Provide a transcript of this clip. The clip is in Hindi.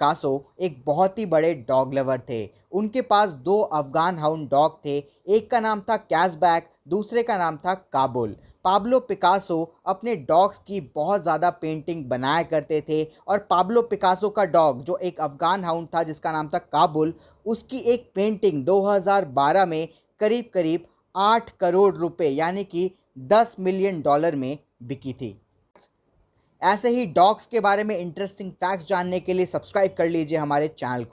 कासो एक बहुत ही बड़े डॉग लवर थे उनके पास दो अफगान हाउंड डॉग थे एक का नाम था कैशबैक दूसरे का नाम था काबुल पाब्लो पिकासो अपने डॉग्स की बहुत ज़्यादा पेंटिंग बनाया करते थे और पाब्लो पिकासो का डॉग जो एक अफ़गान हाउंड था जिसका नाम था काबुल उसकी एक पेंटिंग 2012 में करीब करीब आठ करोड़ रुपए यानी कि दस मिलियन डॉलर में बिकी थी ऐसे ही डॉग्स के बारे में इंटरेस्टिंग फैक्ट्स जानने के लिए सब्सक्राइब कर लीजिए हमारे चैनल को